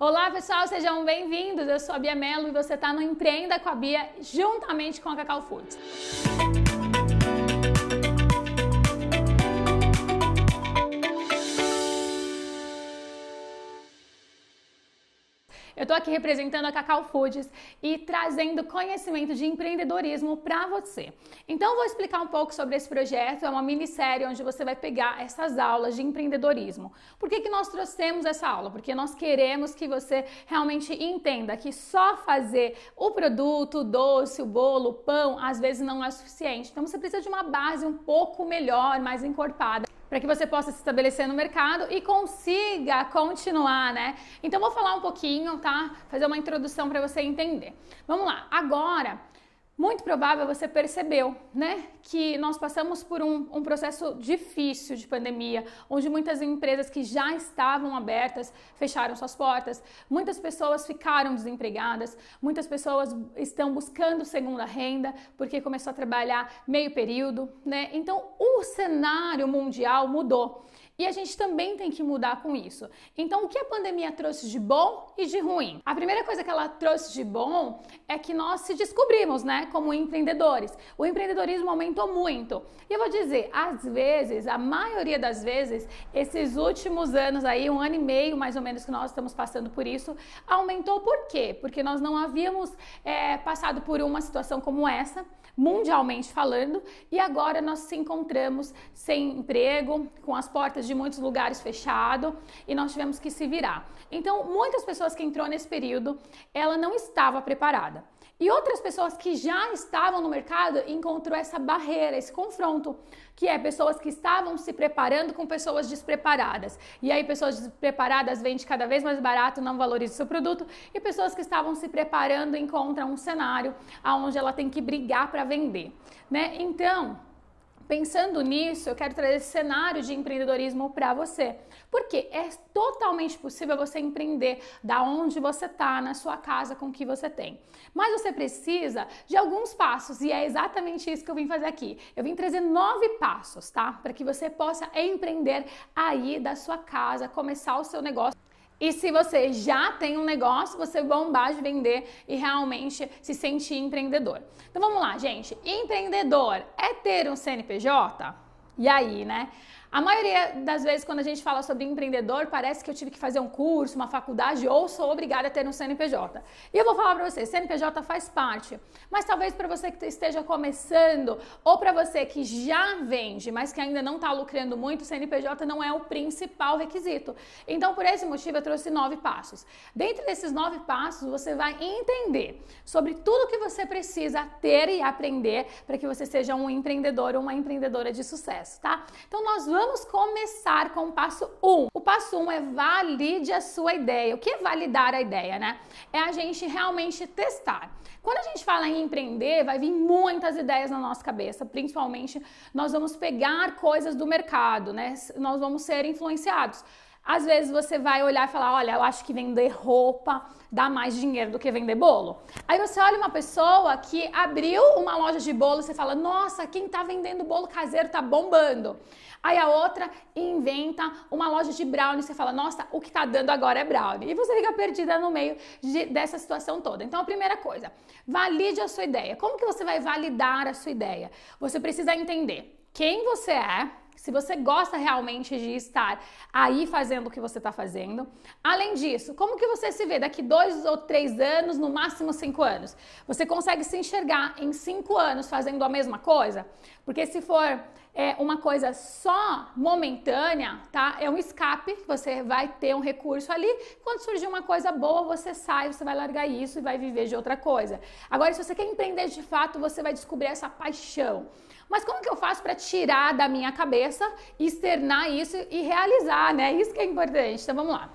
Olá pessoal, sejam bem-vindos. Eu sou a Bia Mello e você está no Empreenda com a Bia juntamente com a Cacau Foods. tô aqui representando a Cacau Foods e trazendo conhecimento de empreendedorismo para você. Então vou explicar um pouco sobre esse projeto, é uma minissérie onde você vai pegar essas aulas de empreendedorismo. Por que, que nós trouxemos essa aula? Porque nós queremos que você realmente entenda que só fazer o produto, o doce, o bolo, o pão, às vezes não é suficiente. Então você precisa de uma base um pouco melhor, mais encorpada para que você possa se estabelecer no mercado e consiga continuar, né? Então vou falar um pouquinho, tá? Fazer uma introdução para você entender. Vamos lá. Agora, muito provável você percebeu, né, que nós passamos por um, um, processo difícil de pandemia, onde muitas empresas que já estavam abertas fecharam suas portas, muitas pessoas ficaram desempregadas, muitas pessoas estão buscando segunda renda porque começou a trabalhar meio período, né? Então o cenário mundial mudou e a gente também tem que mudar com isso. Então, o que a pandemia trouxe de bom e de ruim? A primeira coisa que ela trouxe de bom é que nós se descobrimos, né, como empreendedores. O empreendedorismo aumentou muito. E eu vou dizer, às vezes, a maioria das vezes, esses últimos anos aí, um ano e meio mais ou menos que nós estamos passando por isso, aumentou por quê? Porque nós não havíamos é, passado por uma situação como essa, mundialmente falando, e agora nós se encontramos sem emprego, com as portas de muitos lugares fechado e nós tivemos que se virar. Então, muitas pessoas que entrou nesse período, ela não estava preparada. E outras pessoas que já estavam no mercado encontrou essa barreira, esse confronto, que é pessoas que estavam se preparando com pessoas despreparadas. E aí pessoas despreparadas vendem cada vez mais barato, não valorizam seu produto, e pessoas que estavam se preparando encontram um cenário aonde ela tem que brigar para vender, né? Então, pensando nisso, eu quero trazer esse cenário de empreendedorismo para você. Porque é totalmente possível você empreender da onde você está, na sua casa, com o que você tem. Mas você precisa de alguns passos e é exatamente isso que eu vim fazer aqui. Eu vim trazer nove passos, tá? Para que você possa empreender aí da sua casa, começar o seu negócio e se você já tem um negócio, você bombar de vender e realmente se sentir empreendedor. Então vamos lá, gente. Empreendedor é ter um CNPJ? E aí, né? A maioria das vezes, quando a gente fala sobre empreendedor, parece que eu tive que fazer um curso, uma faculdade ou sou obrigada a ter um CNPJ. E eu vou falar para você, CNPJ faz parte, mas talvez para você que esteja começando ou para você que já vende, mas que ainda não está lucrando muito, CNPJ não é o principal requisito. Então, por esse motivo, eu trouxe nove passos. Dentro desses nove passos, você vai entender sobre tudo que você precisa ter e aprender para que você seja um empreendedor ou uma empreendedora de sucesso, tá? Então, nós vamos vamos começar com o passo 1. Um. O passo 1 um é valide a sua ideia. O que é validar a ideia, né? É a gente realmente testar. Quando a gente fala em empreender, vai vir muitas ideias na nossa cabeça, principalmente nós vamos pegar coisas do mercado, né? Nós vamos ser influenciados. Às vezes você vai olhar e falar: olha, eu acho que vender roupa dá mais dinheiro do que vender bolo. Aí você olha uma pessoa que abriu uma loja de bolo e você fala: nossa, quem está vendendo bolo caseiro tá bombando. Aí a outra inventa uma loja de brownie e você fala: nossa, o que está dando agora é brownie. E você fica perdida no meio de, dessa situação toda. Então a primeira coisa, valide a sua ideia. Como que você vai validar a sua ideia? Você precisa entender quem você é se você gosta realmente de estar aí fazendo o que você está fazendo. Além disso, como que você se vê daqui dois ou três anos, no máximo cinco anos? Você consegue se enxergar em cinco anos fazendo a mesma coisa? Porque se for é, uma coisa só momentânea, tá? É um escape, você vai ter um recurso ali. Quando surgir uma coisa boa, você sai, você vai largar isso e vai viver de outra coisa. Agora, se você quer empreender de fato, você vai descobrir essa paixão. Mas como que eu faço para tirar da minha cabeça, externar isso e realizar, né? Isso que é importante. Então vamos lá.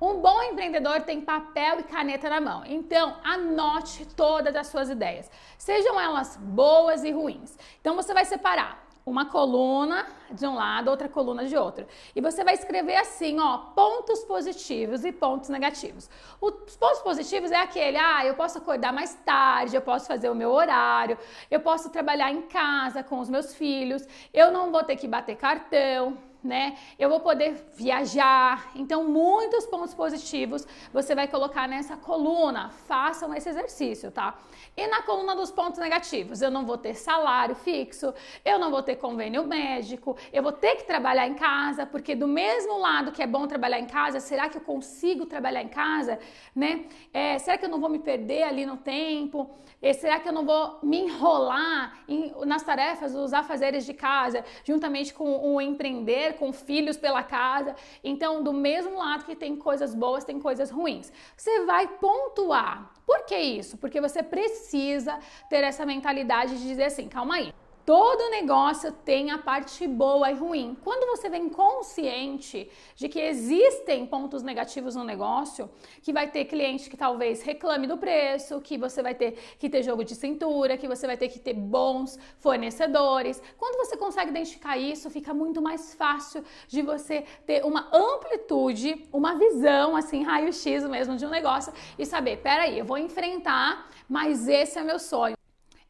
Um bom empreendedor tem papel e caneta na mão. Então, anote todas as suas ideias, sejam elas boas e ruins. Então você vai separar uma coluna de um lado, outra coluna de outro. E você vai escrever assim, ó, pontos positivos e pontos negativos. Os pontos positivos é aquele, ah, eu posso acordar mais tarde, eu posso fazer o meu horário, eu posso trabalhar em casa com os meus filhos, eu não vou ter que bater cartão, né? Eu vou poder viajar. Então, muitos pontos positivos você vai colocar nessa coluna. Façam esse exercício, tá? E na coluna dos pontos negativos, eu não vou ter salário fixo, eu não vou ter convênio médico, eu vou ter que trabalhar em casa, porque do mesmo lado que é bom trabalhar em casa, será que eu consigo trabalhar em casa, né? É, será que eu não vou me perder ali no tempo? E é, será que eu não vou me enrolar em, nas tarefas, os afazeres de casa, juntamente com o empreender? com filhos pela casa. Então, do mesmo lado que tem coisas boas, tem coisas ruins. Você vai pontuar. Por que isso? Porque você precisa ter essa mentalidade de dizer assim: calma aí. Todo negócio tem a parte boa e ruim. Quando você vem consciente de que existem pontos negativos no negócio, que vai ter cliente que talvez reclame do preço, que você vai ter que ter jogo de cintura, que você vai ter que ter bons fornecedores. Quando você consegue identificar isso, fica muito mais fácil de você ter uma amplitude, uma visão assim, raio-x mesmo de um negócio e saber, peraí, eu vou enfrentar, mas esse é meu sonho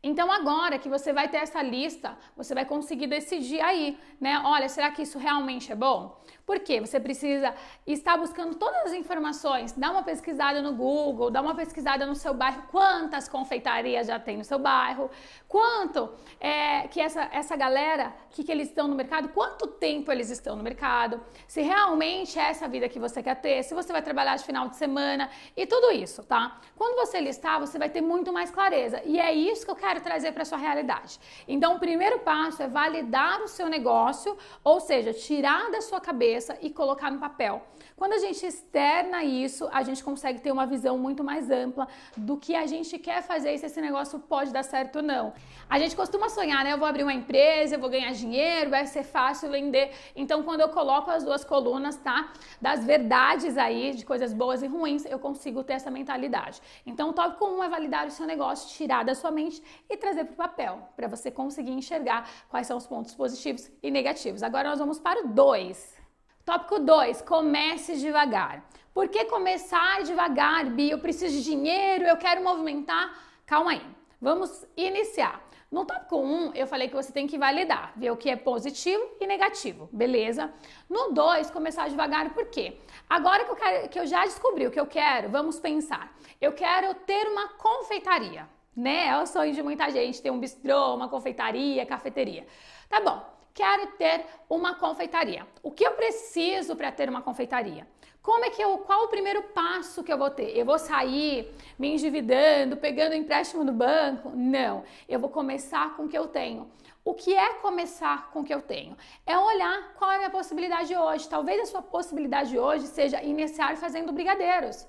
então agora que você vai ter essa lista, você vai conseguir decidir aí, né? Olha, será que isso realmente é bom? Porque você precisa estar buscando todas as informações, dá uma pesquisada no Google, dá uma pesquisada no seu bairro, quantas confeitarias já tem no seu bairro, quanto é, que essa, essa galera, que, que eles estão no mercado, quanto tempo eles estão no mercado, se realmente é essa vida que você quer ter, se você vai trabalhar de final de semana e tudo isso, tá? Quando você listar, você vai ter muito mais clareza e é isso que eu quero trazer para sua realidade. Então, o primeiro passo é validar o seu negócio, ou seja, tirar da sua cabeça cabeça e colocar no papel. Quando a gente externa isso, a gente consegue ter uma visão muito mais ampla do que a gente quer fazer e se esse negócio pode dar certo ou não. A gente costuma sonhar, né? Eu vou abrir uma empresa, eu vou ganhar dinheiro, vai ser fácil vender. Então, quando eu coloco as duas colunas, tá? Das verdades aí, de coisas boas e ruins, eu consigo ter essa mentalidade. Então, o tópico 1 um é validar o seu negócio, tirar da sua mente e trazer para o papel, para você conseguir enxergar quais são os pontos positivos e negativos. Agora nós vamos para o 2. Tópico 2, comece devagar. Por que começar devagar, Bi? Eu preciso de dinheiro, eu quero movimentar. Calma aí, vamos iniciar. No tópico 1, um, eu falei que você tem que validar, ver o que é positivo e negativo, beleza? No 2, começar devagar, por quê? Agora que eu, quero, que eu já descobri o que eu quero, vamos pensar. Eu quero ter uma confeitaria né? É o sonho de muita gente ter um bistrô, uma confeitaria, cafeteria. Tá bom, quero ter uma confeitaria. O que eu preciso para ter uma confeitaria? Como é que eu, qual o primeiro passo que eu vou ter? Eu vou sair me endividando, pegando empréstimo no banco? Não, eu vou começar com o que eu tenho. O que é começar com o que eu tenho? É olhar qual é a minha possibilidade hoje. Talvez a sua possibilidade hoje seja iniciar fazendo brigadeiros.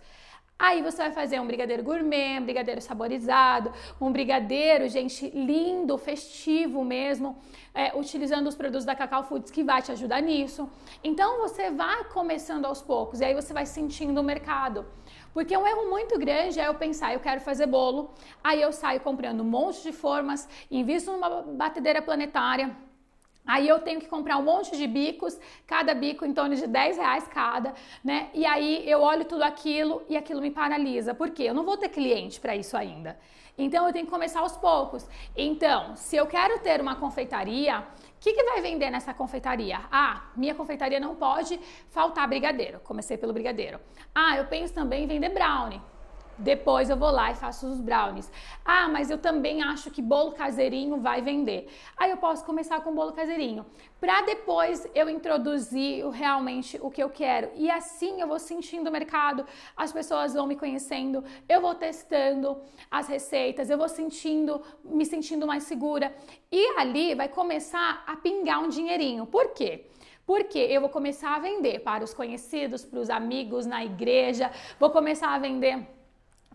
Aí você vai fazer um brigadeiro gourmet, um brigadeiro saborizado, um brigadeiro, gente, lindo, festivo mesmo, é, utilizando os produtos da Cacau Foods que vai te ajudar nisso. Então você vai começando aos poucos e aí você vai sentindo o mercado. Porque um erro muito grande é eu pensar, eu quero fazer bolo, aí eu saio comprando um monte de formas, invisto numa batedeira planetária Aí eu tenho que comprar um monte de bicos, cada bico em torno de 10 reais cada, né? E aí eu olho tudo aquilo e aquilo me paralisa. Por quê? Eu não vou ter cliente para isso ainda. Então eu tenho que começar aos poucos. Então, se eu quero ter uma confeitaria, o que, que vai vender nessa confeitaria? Ah, minha confeitaria não pode faltar brigadeiro. Comecei pelo brigadeiro. Ah, eu penso também em vender brownie. Depois eu vou lá e faço os brownies. Ah, mas eu também acho que bolo caseirinho vai vender. Aí eu posso começar com bolo caseirinho, para depois eu introduzir realmente o que eu quero. E assim eu vou sentindo o mercado, as pessoas vão me conhecendo, eu vou testando as receitas, eu vou sentindo, me sentindo mais segura. E ali vai começar a pingar um dinheirinho. Por quê? Porque eu vou começar a vender para os conhecidos, para os amigos na igreja, vou começar a vender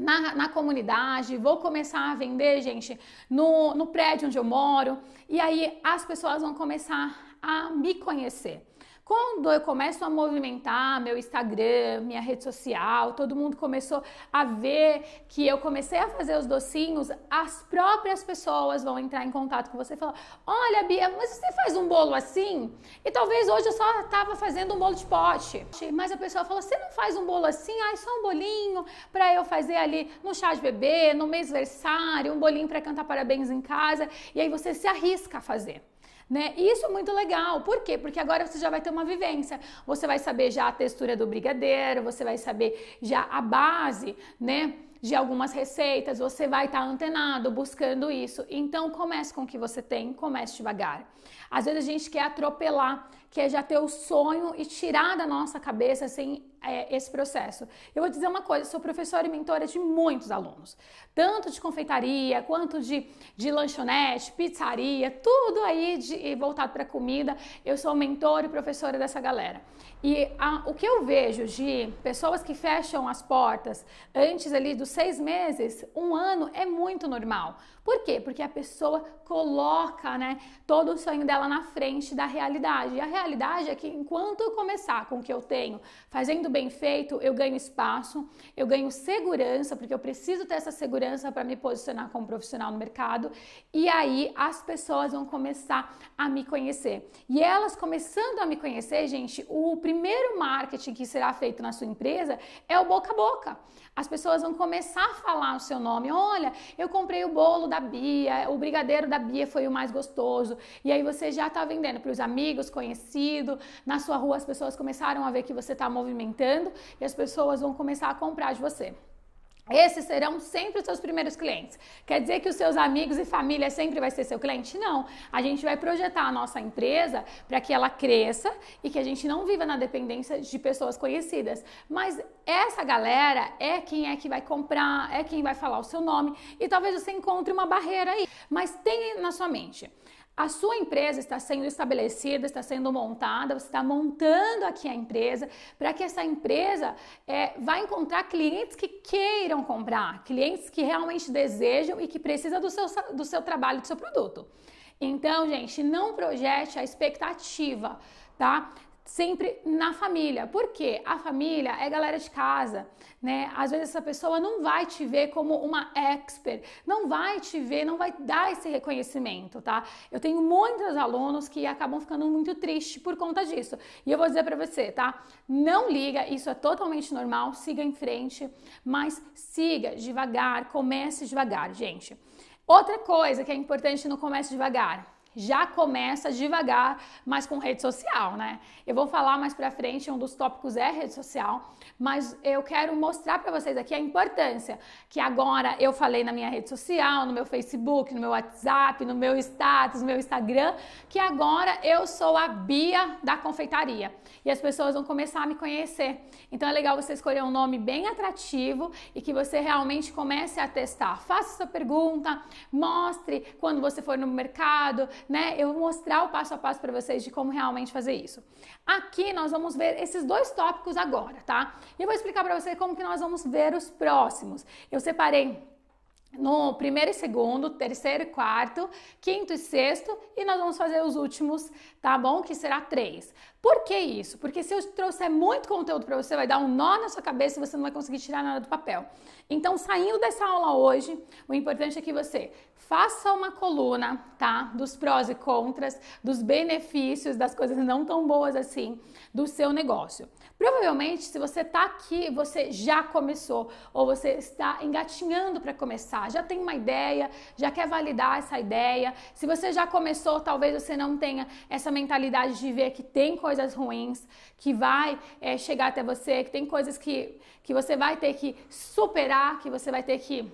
na, na, comunidade, vou começar a vender, gente, no, no prédio onde eu moro. E aí as pessoas vão começar a me conhecer. Quando eu começo a movimentar meu Instagram, minha rede social, todo mundo começou a ver que eu comecei a fazer os docinhos, as próprias pessoas vão entrar em contato com você e falar: Olha, Bia, mas você faz um bolo assim? E talvez hoje eu só estava fazendo um bolo de pote. Mas a pessoa fala: Você não faz um bolo assim? Ah, é só um bolinho para eu fazer ali no chá de bebê, no mêsversário, um bolinho para cantar parabéns em casa. E aí você se arrisca a fazer né? isso é muito legal. Por quê? Porque agora você já vai ter uma vivência. Você vai saber já a textura do brigadeiro, você vai saber já a base, né? de algumas receitas, você vai estar tá antenado buscando isso. Então comece com o que você tem, comece devagar. Às vezes a gente quer atropelar que é já ter o sonho e tirar da nossa cabeça assim, é, esse processo. Eu vou dizer uma coisa: sou professora e mentora de muitos alunos, tanto de confeitaria quanto de, de lanchonete, pizzaria, tudo aí de, voltado para comida. Eu sou mentora e professora dessa galera. E a, o que eu vejo de pessoas que fecham as portas antes ali dos seis meses, um ano, é muito normal. Por quê? Porque a pessoa coloca né, todo o sonho dela na frente da realidade. E a realidade realidade é que enquanto eu começar com o que eu tenho, fazendo bem feito, eu ganho espaço, eu ganho segurança, porque eu preciso ter essa segurança para me posicionar como profissional no mercado. E aí as pessoas vão começar a me conhecer. E elas começando a me conhecer, gente, o primeiro marketing que será feito na sua empresa é o boca a boca as pessoas vão começar a falar o seu nome. Olha, eu comprei o bolo da Bia, o brigadeiro da Bia foi o mais gostoso. E aí você já está vendendo para os amigos, conhecido, na sua rua as pessoas começaram a ver que você está movimentando e as pessoas vão começar a comprar de você. Esses serão sempre os seus primeiros clientes. Quer dizer que os seus amigos e família sempre vai ser seu cliente? Não. A gente vai projetar a nossa empresa para que ela cresça e que a gente não viva na dependência de pessoas conhecidas. Mas essa galera é quem é que vai comprar, é quem vai falar o seu nome e talvez você encontre uma barreira aí. Mas tenha na sua mente a sua empresa está sendo estabelecida, está sendo montada, você está montando aqui a empresa para que essa empresa é, vá encontrar clientes que queiram comprar, clientes que realmente desejam e que precisam do seu, do seu trabalho, do seu produto. Então, gente, não projete a expectativa, tá? sempre na família. porque A família é galera de casa, né? Às vezes essa pessoa não vai te ver como uma expert, não vai te ver, não vai dar esse reconhecimento, tá? Eu tenho muitos alunos que acabam ficando muito tristes por conta disso. E eu vou dizer para você, tá? Não liga, isso é totalmente normal, siga em frente, mas siga devagar, comece devagar, gente. Outra coisa que é importante no comece devagar, já começa devagar, mas com rede social, né? Eu vou falar mais para frente, um dos tópicos é rede social, mas eu quero mostrar para vocês aqui a importância que agora eu falei na minha rede social, no meu Facebook, no meu WhatsApp, no meu status, no meu Instagram, que agora eu sou a Bia da confeitaria e as pessoas vão começar a me conhecer. Então é legal você escolher um nome bem atrativo e que você realmente comece a testar. Faça sua pergunta, mostre quando você for no mercado, né, eu vou mostrar o passo a passo para vocês de como realmente fazer isso. Aqui nós vamos ver esses dois tópicos agora, tá? E eu vou explicar para vocês como que nós vamos ver os próximos. Eu separei no primeiro e segundo, terceiro e quarto, quinto e sexto, e nós vamos fazer os últimos, tá bom? Que será três. Por que isso? Porque se eu trouxer muito conteúdo para você, vai dar um nó na sua cabeça e você não vai conseguir tirar nada do papel. Então, saindo dessa aula hoje, o importante é que você faça uma coluna, tá? Dos prós e contras, dos benefícios, das coisas não tão boas assim do seu negócio. Provavelmente, se você está aqui, você já começou ou você está engatinhando para começar, já tem uma ideia, já quer validar essa ideia. Se você já começou, talvez você não tenha essa mentalidade de ver que tem coisas ruins que vai é, chegar até você, que tem coisas que, que você vai ter que superar, que você vai ter que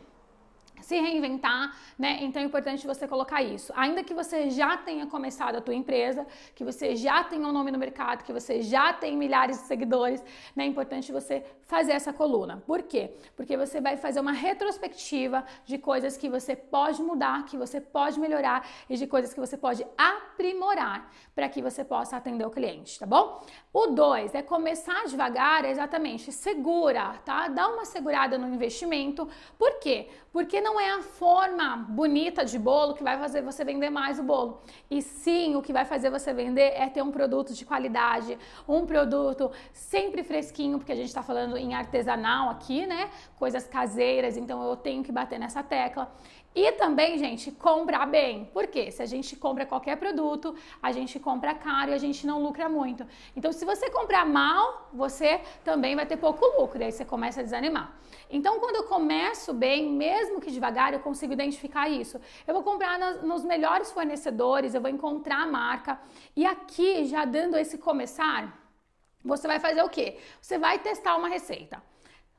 se reinventar, né? Então é importante você colocar isso. Ainda que você já tenha começado a tua empresa, que você já tenha um nome no mercado, que você já tenha milhares de seguidores, né? É importante você fazer essa coluna. Por quê? Porque você vai fazer uma retrospectiva de coisas que você pode mudar, que você pode melhorar e de coisas que você pode aprimorar para que você possa atender o cliente, tá bom? O dois é começar devagar, exatamente, segura, tá? Dá uma segurada no investimento. Por quê? Porque não é a forma bonita de bolo que vai fazer você vender mais o bolo. E sim, o que vai fazer você vender é ter um produto de qualidade, um produto sempre fresquinho, porque a gente está falando em artesanal aqui, né? Coisas caseiras, então eu tenho que bater nessa tecla. E também, gente, comprar bem. Por quê? Se a gente compra qualquer produto, a gente compra caro e a gente não lucra muito. Então, se você comprar mal, você também vai ter pouco lucro, aí você começa a desanimar. Então, quando eu começo bem, mesmo que devagar, eu consigo identificar isso. Eu vou comprar nos, nos melhores fornecedores, eu vou encontrar a marca. E aqui, já dando esse começar, você vai fazer o quê? Você vai testar uma receita.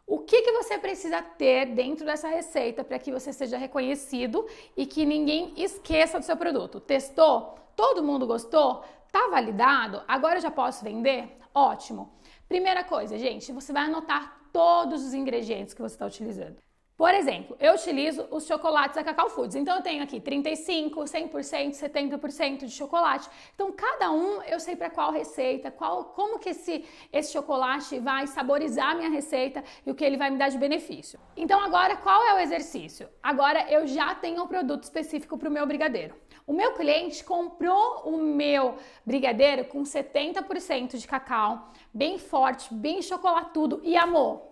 O que, que você precisa ter dentro dessa receita para que você seja reconhecido e que ninguém esqueça do seu produto? Testou? Todo mundo gostou? Tá validado? Agora eu já posso vender? Ótimo! Primeira coisa, gente, você vai anotar todos os ingredientes que você está utilizando. Por exemplo, eu utilizo os chocolates da Cacau Foods. Então eu tenho aqui 35, 100%, 70% de chocolate. Então cada um eu sei para qual receita, qual, como que esse, esse chocolate vai saborizar a minha receita e o que ele vai me dar de benefício. Então agora qual é o exercício? Agora eu já tenho um produto específico para o meu brigadeiro. O meu cliente comprou o meu brigadeiro com 70% de cacau, bem forte, bem chocolatudo e amou.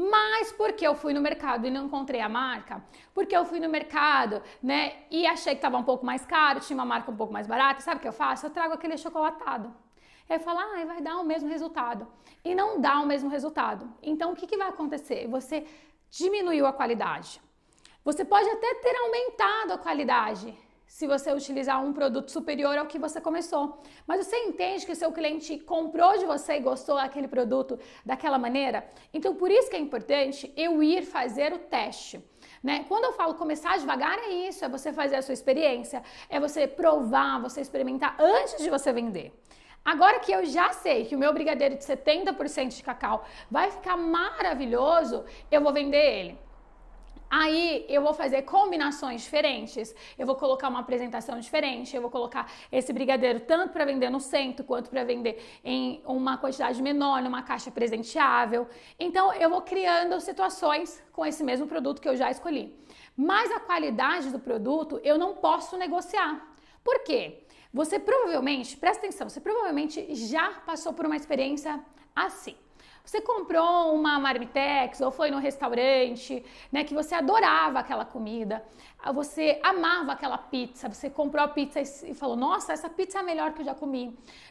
Mas porque eu fui no mercado e não encontrei a marca, porque eu fui no mercado, né, e achei que estava um pouco mais caro, tinha uma marca um pouco mais barata, sabe o que eu faço? Eu trago aquele chocolatado. Aí fala, ah, vai dar o mesmo resultado. E não dá o mesmo resultado. Então o que, que vai acontecer? Você diminuiu a qualidade. Você pode até ter aumentado a qualidade, se você utilizar um produto superior ao que você começou. Mas você entende que o seu cliente comprou de você e gostou daquele produto daquela maneira? Então, por isso que é importante eu ir fazer o teste. Né? Quando eu falo começar devagar, é isso: é você fazer a sua experiência, é você provar, você experimentar antes de você vender. Agora que eu já sei que o meu brigadeiro de 70% de cacau vai ficar maravilhoso, eu vou vender ele. Aí eu vou fazer combinações diferentes. Eu vou colocar uma apresentação diferente. Eu vou colocar esse brigadeiro tanto para vender no centro quanto para vender em uma quantidade menor, numa caixa presenteável. Então eu vou criando situações com esse mesmo produto que eu já escolhi. Mas a qualidade do produto eu não posso negociar. Por quê? Você provavelmente, presta atenção, você provavelmente já passou por uma experiência assim. Você comprou uma marmitex ou foi num restaurante, né, que você adorava aquela comida, você amava aquela pizza, você comprou a pizza e falou: "Nossa, essa pizza é a melhor que eu já comi".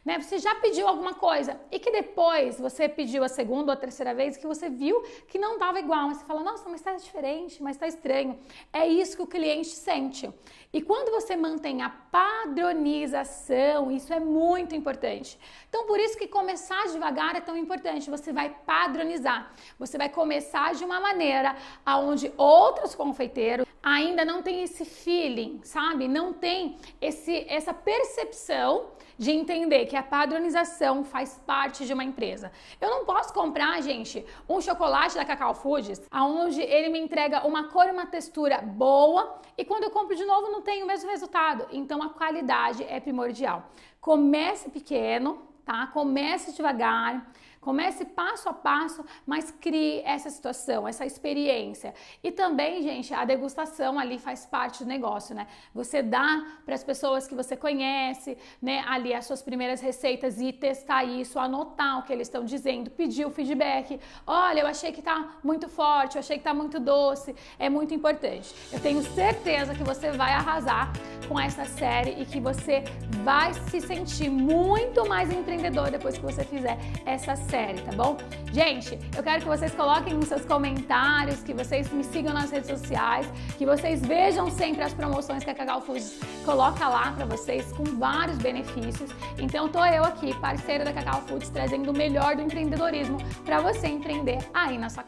Né? Você já pediu alguma coisa e que depois você pediu a segunda ou a terceira vez que você viu que não dava igual, mas você fala: "Nossa, mas está diferente, mas está estranho". É isso que o cliente sente. E quando você mantém a padronização, isso é muito importante. Então, por isso que começar devagar é tão importante. Você vai vai padronizar. Você vai começar de uma maneira aonde outros confeiteiros ainda não têm esse feeling, sabe? Não tem esse essa percepção de entender que a padronização faz parte de uma empresa. Eu não posso comprar, gente, um chocolate da Cacau Foods, aonde ele me entrega uma cor e uma textura boa e quando eu compro de novo não tem o mesmo resultado. Então a qualidade é primordial. Comece pequeno, tá? Comece devagar Comece passo a passo, mas crie essa situação, essa experiência. E também, gente, a degustação ali faz parte do negócio, né? Você dá para as pessoas que você conhece, né, ali as suas primeiras receitas e testar isso, anotar o que eles estão dizendo, pedir o feedback. Olha, eu achei que tá muito forte, eu achei que tá muito doce. É muito importante. Eu tenho certeza que você vai arrasar com essa série e que você vai se sentir muito mais empreendedor depois que você fizer essa série série, tá bom? Gente, eu quero que vocês coloquem nos seus comentários, que vocês me sigam nas redes sociais, que vocês vejam sempre as promoções que a Cacau Foods coloca lá para vocês com vários benefícios. Então tô eu aqui, parceira da Cacau Foods, trazendo o melhor do empreendedorismo para você empreender aí na sua casa.